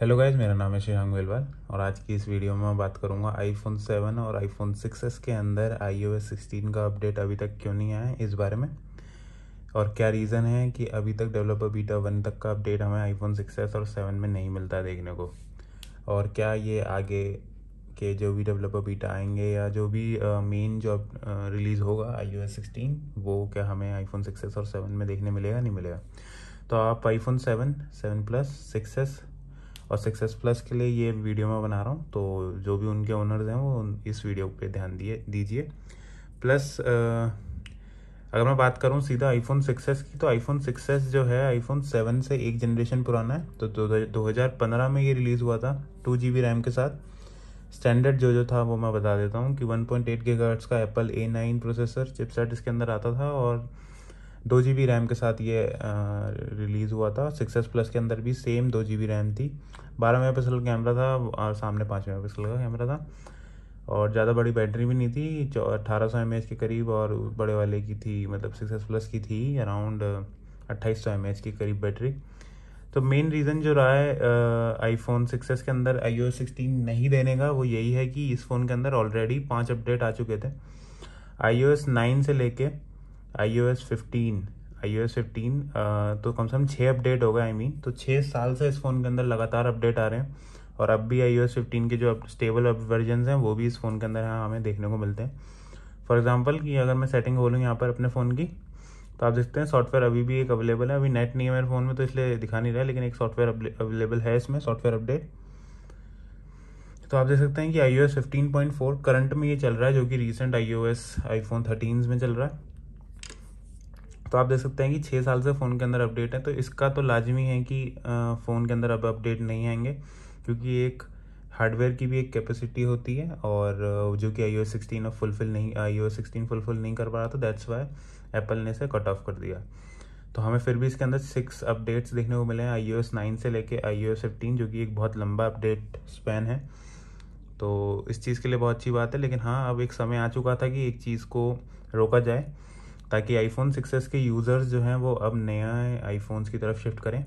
hello guys मेरा नाम है शिहांग वेलवाल और आज की इस वीडियो में मैं बात करूंगा आईफोन 7 और आईफोन 6s के अंदर आईओएस 16 का अपडेट अभी तक क्यों नहीं आया इस बारे में और क्या रीज़न है कि अभी तक डेवलपर बीटा वन तक का अपडेट हमें आईफोन 6s और 7 में नहीं मिलता देखने को और क्या ये आगे के जो भी डेवलपर बीटा आएंगे या जो भी मेन जो रिलीज़ होगा आई ओ वो क्या हमें आईफोन 6s और सेवन में देखने मिलेगा नहीं मिलेगा तो आप iPhone seven seven plus S और सक्सेस प्लस के लिए ये वीडियो मैं बना रहा हूँ तो जो भी उनके ओनर्स हैं वो इस वीडियो पे ध्यान दिए दीजिए प्लस अगर मैं बात करूँ सीधा आईफोन सिक्सेस की तो आईफोन सिक्सेस जो है आईफोन सेवन से एक जनरेशन पुराना है तो दो हज़ार पंद्रह में ये रिलीज़ हुआ था टू जी बी रैम के साथ स्टैंडर्ड जो जो था वो मैं बता देता हूँ कि वन पॉइंट एट का Apple A nine processor chipset इसके अंदर आता था और दो जी बी रैम के साथ ये रिलीज़ हुआ था सिक्स एस प्लस के अंदर भी सेम दो जी बी रैम थी बारह मेगा पिक्सल कैमरा था और सामने पाँच मेगा पिक्सल का कैमरा था और ज़्यादा बड़ी बैटरी भी नहीं थी अट्ठारह सौ एम एच के करीब और बड़े वाले की थी मतलब सिक्स एस प्लस की थी अराउंड अट्ठाईस सौ एम एच के करीब बैटरी तो मेन रीज़न जो रहा है आईफोन सिक्स एस के अंदर आई ओ सिक्सटीन नहीं देने का वो यही है कि इस फ़ोन के अंदर ऑलरेडी पाँच अपडेट आ चुके थे आई ओ एस नाइन से लेके I O S fifteen I O S fifteen तो कम से कम छः अपडेट हो गए आई मीन तो छः साल से इस फ़ोन के अंदर लगातार अपडेट आ रहे हैं और अब भी आई ओ एस फिफ्टीन के जो अब स्टेबल अब वर्जन हैं वो भी इस फ़ोन के अंदर हाँ हमें देखने को मिलते हैं फॉर एग्ज़ाम्पल कि अगर मैं सेटिंग खोलूँ यहाँ पर अपने फ़ोन की तो आप देखते हैं सॉफ्टवेयर अभी भी एक अवेलेबल है अभी नेट नहीं है मेरे फ़ोन में तो इसलिए दिखा नहीं रहा लेकिन एक सॉफ्टवेयर अवेलेबल है इसमें सॉफ्टवेयर अपडेट तो आप देख सकते हैं कि I O S fifteen point four current में ये चल रहा है जो कि recent I O S phone thirteen में चल रहा है तो आप देख सकते हैं कि छः साल से फ़ोन के अंदर अपडेट है तो इसका तो लाजमी है कि फ़ोन के अंदर अब अपडेट नहीं आएंगे क्योंकि एक हार्डवेयर की भी एक कैपेसिटी होती है और जो कि आई ओ सिक्सटीन फुलफिल नहीं आई ओ सिक्सटीन फुलफिल नहीं कर पा रहा था दैट्स वाई एप्पल ने इसे कट ऑफ कर दिया तो हमें फिर भी इसके अंदर सिक्स अपडेट्स देखने को मिले हैं आई ओ एस नाइन से लेके आई ओ एस फिफ्टीन जो कि एक बहुत लंबा अपडेट स्पैन है तो इस चीज़ के लिए बहुत अच्छी बात है लेकिन हाँ अब एक समय आ चुका था कि एक चीज़ को रोका जाए ताकि आईफोन सिक्स के यूज़र्स जो हैं वो अब नए आईफोन्स की तरफ शिफ्ट करें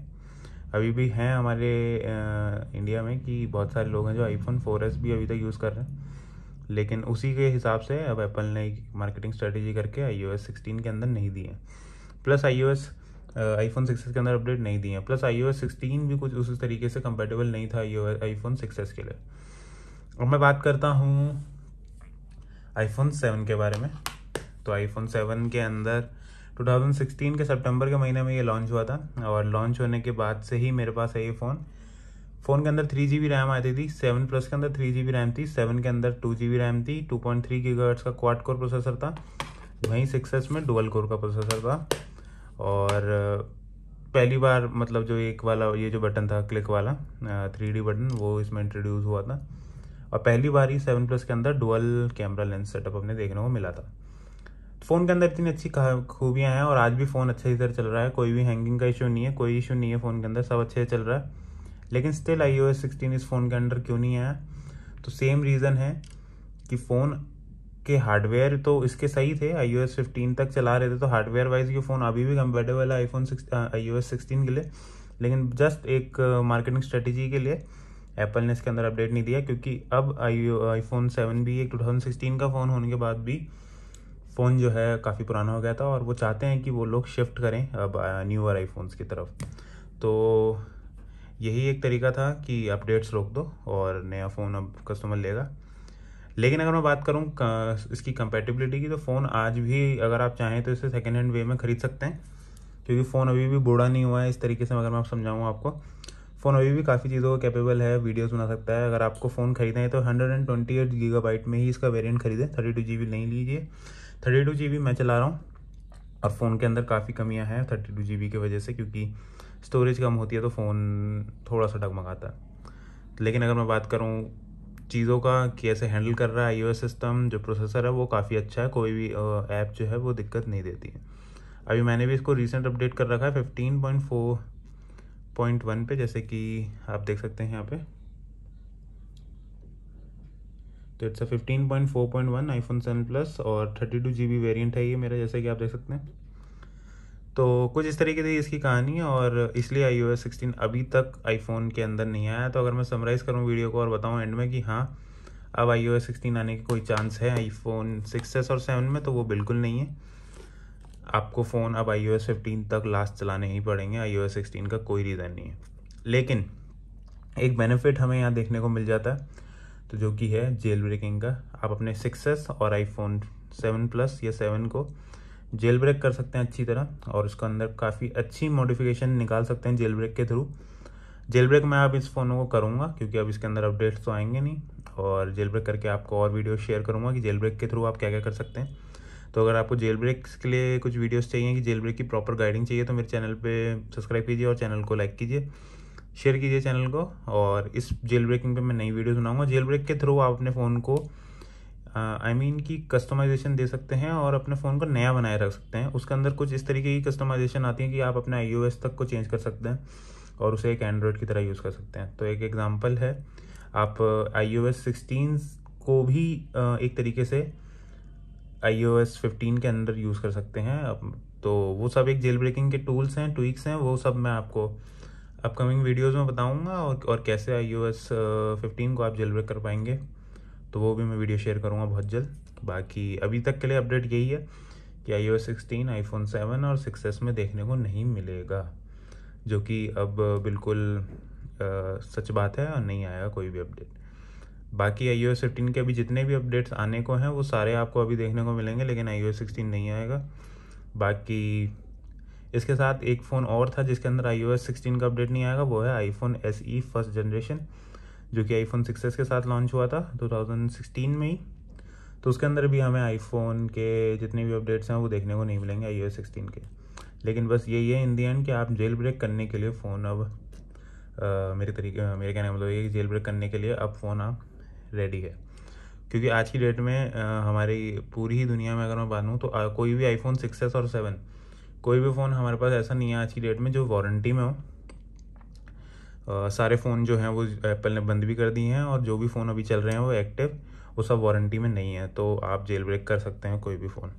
अभी भी हैं हमारे इंडिया में कि बहुत सारे लोग हैं जो आईफोन फोर एस भी अभी तक यूज़ कर रहे हैं लेकिन उसी के हिसाब से अब एप्पल ने मार्केटिंग स्ट्रेटेजी करके आई ओ एस सिक्सटीन के अंदर नहीं दिए plus I O S iPhone के अंदर अपडेट नहीं दिए plus I O S sixteen भी कुछ उस तरीके से कंपेटेबल नहीं था आई ओ आई फोन के लिए और मैं बात करता हूँ आईफोन सेवन के बारे में तो आईफोन सेवन के अंदर 2016 के सितंबर के महीने में ये लॉन्च हुआ था और लॉन्च होने के बाद से ही मेरे पास है ये फ़ोन फ़ोन के अंदर थ्री जी बी रैम आती थी सेवन प्लस के अंदर थ्री जी बी रैम थी सेवन के अंदर टू जी बी रैम थी टू पॉइंट थ्री गीगाहर्ट्ज़ का क्वाड कोर प्रोसेसर था वहीं सिक्स में डुअल कोर का प्रोसेसर था और पहली बार मतलब जो एक वाला ये जो बटन था क्लिक वाला थ्री डी बटन वो इसमें इंट्रोड्यूस हुआ था और पहली बार ही सेवन प्लस के अंदर डुअल कैमरा लेंस सेटअप अपने देखने को मिला था फ़ोन के अंदर इतनी अच्छी खूबियाँ हैं और आज भी फ़ोन अच्छे से चल रहा है कोई भी हैंगिंग का इशू नहीं है कोई इशू नहीं है फ़ोन के अंदर सब अच्छे से चल रहा है लेकिन still I O S sixteen इस फ़ोन के अंदर क्यों नहीं आया तो सेम रीज़न है कि फ़ोन के हार्डवेयर तो इसके सही थे आई ओ एस फिफ्टीन तक चला रहे थे तो हार्डवेयर वाइज ये फ़ोन अभी भी कंपेटेबल है iPhone I O S sixteen के लिए लेकिन जस्ट एक मार्केटिंग स्ट्रेटेजी के लिए एप्पल ने इसके अंदर अपडेट नहीं दिया क्योंकि अब आई आईफोन सेवन भी एक टू थाउजेंड सिक्सटीन का फ़ोन होने के बाद भी फ़ोन जो है काफ़ी पुराना हो गया था और वो चाहते हैं कि वो लोग शिफ्ट करें अब न्यूअर आईफोन्स की तरफ तो यही एक तरीका था कि अपडेट्स रोक दो और नया फ़ोन अब कस्टमर लेगा लेकिन अगर मैं बात करूँ इसकी कंपेटिबिलिटी की तो फ़ोन आज भी अगर आप चाहें तो इसे सेकेंड हैंड वे में ख़रीद सकते हैं क्योंकि फ़ोन अभी भी बूढ़ा नहीं हुआ है इस तरीके से अगर मैं आप समझाऊँ आपको फ़ोन अभी भी काफ़ी चीज़ों का कैपेबल है वीडियोस बना सकता है अगर आपको फ़ोन खरीदना है तो hundred and twenty eight gigabyte में ही इसका वेरियंट खरीदें थर्टी टू जी बी नहीं लीजिए थर्टी टू जी बी मैं चला रहा हूँ और फ़ोन के अंदर काफ़ी कमियाँ हैं थर्टी टू जी बी की वजह से क्योंकि स्टोरेज कम होती है तो फ़ोन थोड़ा सा डगमगाता है लेकिन अगर मैं बात करूँ चीज़ों का कैसे हैंडल कर रहा है आई सिस्टम जो प्रोसेसर है वो काफ़ी अच्छा है कोई भी ऐप जो है वो दिक्कत नहीं देती है अभी मैंने भी इसको रिसेंट अपडेट कर रखा है fifteen point four point one पर जैसे कि आप देख सकते हैं यहाँ पे तो it's a fifteen point four point one iPhone seven plus और thirty two G B variant है ये मेरा जैसा कि आप देख सकते हैं तो कुछ इस तरीके से इसकी कहानी है और इसलिए आई ओ एस सिक्सटीन अभी तक आईफोन के अंदर नहीं आया तो अगर मैं समराइज़ करूँ वीडियो को और बताऊँ एंड में कि हाँ अब आई ओ एस सिक्सटीन आने की कोई चांस है आईफोन सिक्स एस और सेवन में तो वो बिल्कुल नहीं है आपको फ़ोन अब आई ओ एस फिफ्टीन तक लास्ट चलाने ही पड़ेंगे आई ओ एस सिक्सटीन का कोई रीज़न नहीं है लेकिन एक बेनिफिट हमें यहाँ देखने को मिल जाता है तो जो कि है जेल ब्रेकिंग का आप अपने सिक्स और आईफोन सेवन प्लस या सेवन को जेल ब्रेक कर सकते हैं अच्छी तरह और उसके अंदर काफ़ी अच्छी मॉडिफिकेशन निकाल सकते हैं जेल ब्रेक के थ्रू जेल ब्रेक मैं आप इस फ़ोनों को करूँगा क्योंकि अब इसके अंदर अपडेट्स तो आएंगे नहीं और जेल ब्रेक करके आपको और वीडियो शेयर करूँगा कि जेल ब्रेक के थ्रू आप क्या क्या कर सकते हैं तो अगर आपको जेल ब्रेक के लिए कुछ वीडियोस चाहिए कि जेल ब्रेक की प्रॉपर गाइडिंग चाहिए तो मेरे चैनल पे सब्सक्राइब कीजिए और चैनल को लाइक कीजिए शेयर कीजिए चैनल को और इस जेल ब्रेकिंग पर मैं नई वीडियो बनाऊंगा जेल ब्रेक के थ्रू आप अपने फ़ोन को आई मीन की कस्टमाइजेशन दे सकते हैं और अपने फ़ोन को नया बनाए रख सकते हैं उसके अंदर कुछ इस तरीके की कस्टमाइजेशन आती है कि आप अपने आई तक को चेंज कर सकते हैं और उसे एक एंड्रॉयड की तरह यूज़ कर सकते हैं तो एक एग्ज़ाम्पल है आप आई uh, ओ को भी uh, एक तरीके से आई ओ के अंदर यूज़ कर सकते हैं तो वो सब एक जेल ब्रेकिंग के टूल्स हैं ट्विक्स हैं वो सब मैं आपको अपकमिंग वीडियोस में बताऊंगा और और कैसे आई यू एस फिफ्टीन को आप ब्रेक कर पाएंगे तो वो भी मैं वीडियो शेयर करूंगा बहुत जल्द बाकी अभी तक के लिए अपडेट यही है कि I O S sixteen iPhone seven और सिक्स में देखने को नहीं मिलेगा जो कि अब बिल्कुल आ, uh, सच बात है और नहीं आएगा कोई भी अपडेट बाकी आई ओ एस फिफ्टीन के अभी जितने भी अपडेट्स आने को हैं वो सारे आपको अभी देखने को मिलेंगे लेकिन आई ओ एस सिक्सटीन नहीं आएगा बाकी इसके साथ एक फ़ोन और था जिसके अंदर आई ओ एस सिक्सटीन का अपडेट नहीं आएगा वो है iPhone S E first generation जो कि आई फोन सिक्स के साथ लॉन्च हुआ था टू थाउजेंड सिक्सटीन में ही तो उसके अंदर भी हमें आईफोन के जितने भी अपडेट्स हैं वो देखने को नहीं मिलेंगे आई ओ सिक्सटीन के लेकिन बस यही है इन दी एंड कि आप जेल ब्रेक करने के लिए फ़ोन अब मेरे तरीके मेरे कहने मतलब ये जेल ब्रेक करने के लिए अब फ़ोन आप रेडी है क्योंकि आज की डेट में हमारी पूरी ही दुनिया में अगर मैं बात तो आ, कोई भी आईफोन सिक्स और सेवन कोई भी फ़ोन हमारे पास ऐसा नहीं है आज की डेट में जो वारंटी में हो आ, सारे फ़ोन जो हैं वो एप्पल ने बंद भी कर दिए हैं और जो भी फ़ोन अभी चल रहे हैं वो एक्टिव वो सब वारंटी में नहीं है तो आप जेल ब्रेक कर सकते हैं कोई भी फ़ोन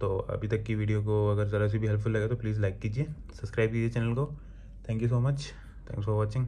तो अभी तक की वीडियो को अगर ज़रा सी भी हेल्पफुल लगे तो प्लीज़ लाइक कीजिए सब्सक्राइब कीजिए चैनल को thank you so much thanks for watching